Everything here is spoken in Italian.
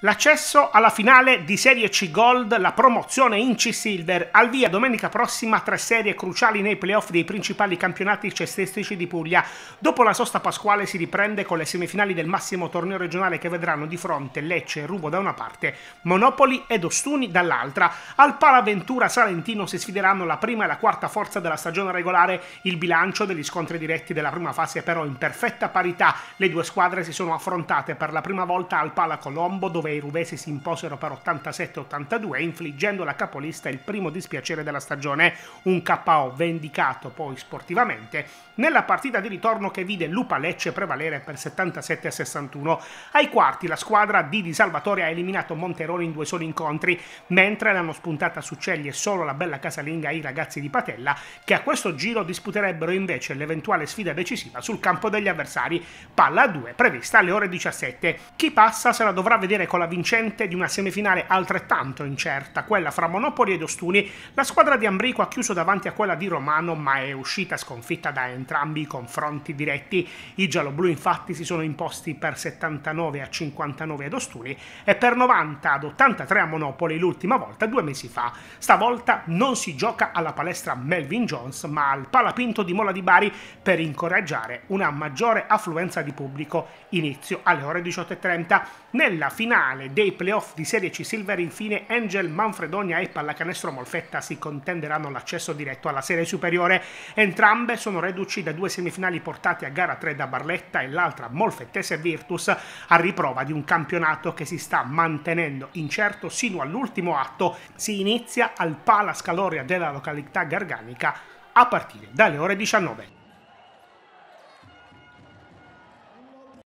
L'accesso alla finale di Serie C Gold, la promozione in C Silver, al via domenica prossima tre serie cruciali nei playoff dei principali campionati cestistici di Puglia. Dopo la sosta pasquale si riprende con le semifinali del massimo torneo regionale che vedranno di fronte Lecce e Ruvo da una parte, Monopoli ed Ostuni dall'altra. Al Palaventura Salentino si sfideranno la prima e la quarta forza della stagione regolare. Il bilancio degli scontri diretti della prima fase è però in perfetta parità. Le due squadre si sono affrontate per la prima volta al Pala Colombo dove dove i rubesi si imposero per 87-82, infliggendo alla capolista il primo dispiacere della stagione, un KO vendicato poi sportivamente nella partita di ritorno che vide Lupa Lecce prevalere per 77-61. Ai quarti la squadra di Di Salvatore ha eliminato Monterone in due soli incontri, mentre l'hanno spuntata su ceglie solo la bella casalinga e i ragazzi di Patella, che a questo giro disputerebbero invece l'eventuale sfida decisiva sul campo degli avversari. Palla a 2 prevista alle ore 17. Chi passa se la dovrà vedere con con la vincente di una semifinale altrettanto incerta, quella fra Monopoli ed Ostuni, la squadra di Ambrico ha chiuso davanti a quella di Romano ma è uscita sconfitta da entrambi i confronti diretti. I gialloblu infatti si sono imposti per 79 a 59 ad Ostuni e per 90 ad 83 a Monopoli l'ultima volta due mesi fa. Stavolta non si gioca alla palestra Melvin Jones ma al Palapinto di Mola di Bari per incoraggiare una maggiore affluenza di pubblico inizio alle ore 18.30. Nella finale finale dei playoff di Serie C Silver, infine Angel, Manfredonia e Pallacanestro Molfetta si contenderanno l'accesso diretto alla Serie Superiore. Entrambe sono reduci da due semifinali portate a gara 3 da Barletta e l'altra Molfettese Virtus, a riprova di un campionato che si sta mantenendo incerto sino all'ultimo atto. Si inizia al Pala Scaloria della località garganica a partire dalle ore 19.